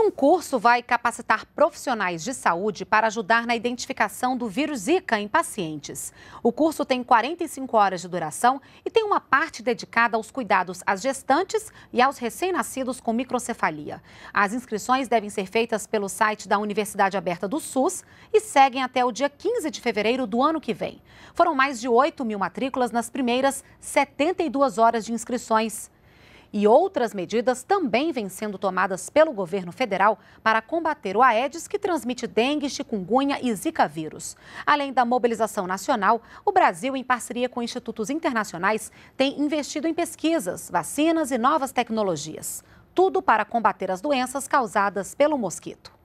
E um curso vai capacitar profissionais de saúde para ajudar na identificação do vírus Zika em pacientes. O curso tem 45 horas de duração e tem uma parte dedicada aos cuidados às gestantes e aos recém-nascidos com microcefalia. As inscrições devem ser feitas pelo site da Universidade Aberta do SUS e seguem até o dia 15 de fevereiro do ano que vem. Foram mais de 8 mil matrículas nas primeiras 72 horas de inscrições e outras medidas também vêm sendo tomadas pelo governo federal para combater o Aedes, que transmite dengue, chikungunya e zika vírus. Além da mobilização nacional, o Brasil, em parceria com institutos internacionais, tem investido em pesquisas, vacinas e novas tecnologias. Tudo para combater as doenças causadas pelo mosquito.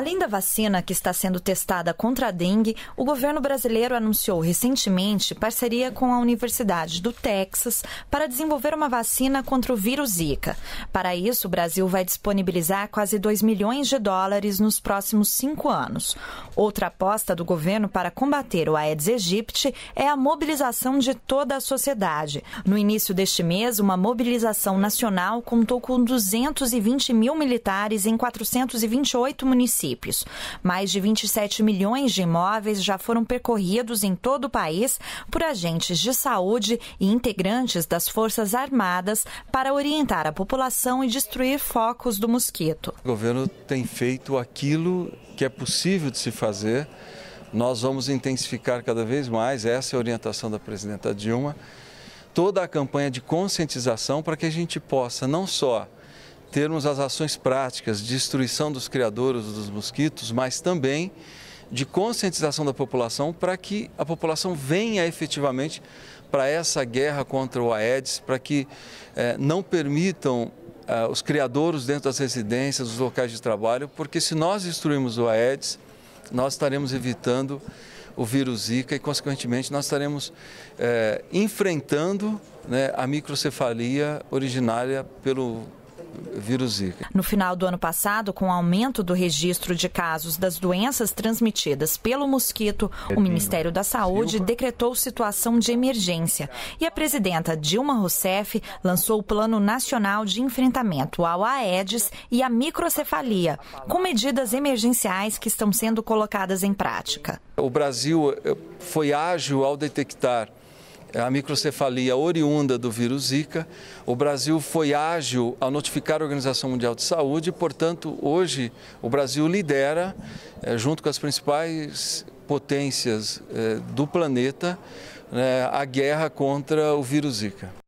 Além da vacina que está sendo testada contra a dengue, o governo brasileiro anunciou recentemente parceria com a Universidade do Texas para desenvolver uma vacina contra o vírus Zika. Para isso, o Brasil vai disponibilizar quase 2 milhões de dólares nos próximos cinco anos. Outra aposta do governo para combater o Aedes aegypti é a mobilização de toda a sociedade. No início deste mês, uma mobilização nacional contou com 220 mil militares em 428 municípios municípios. Mais de 27 milhões de imóveis já foram percorridos em todo o país por agentes de saúde e integrantes das Forças Armadas para orientar a população e destruir focos do mosquito. O governo tem feito aquilo que é possível de se fazer. Nós vamos intensificar cada vez mais, essa é a orientação da presidenta Dilma, toda a campanha de conscientização para que a gente possa não só termos as ações práticas de destruição dos criadores dos mosquitos, mas também de conscientização da população para que a população venha efetivamente para essa guerra contra o Aedes, para que eh, não permitam eh, os criadores dentro das residências, dos locais de trabalho, porque se nós destruirmos o Aedes, nós estaremos evitando o vírus Zika e, consequentemente, nós estaremos eh, enfrentando né, a microcefalia originária pelo vírus Zika. No final do ano passado, com o aumento do registro de casos das doenças transmitidas pelo mosquito, o Ministério da Saúde decretou situação de emergência e a presidenta Dilma Rousseff lançou o Plano Nacional de Enfrentamento ao Aedes e à microcefalia, com medidas emergenciais que estão sendo colocadas em prática. O Brasil eh, foi ágil ao detectar a microcefalia oriunda do vírus Zika. O Brasil foi ágil a notificar a Organização Mundial de Saúde, portanto, hoje o Brasil lidera, eh, junto com as principais potências eh, do planeta, né, a guerra contra o vírus Zika.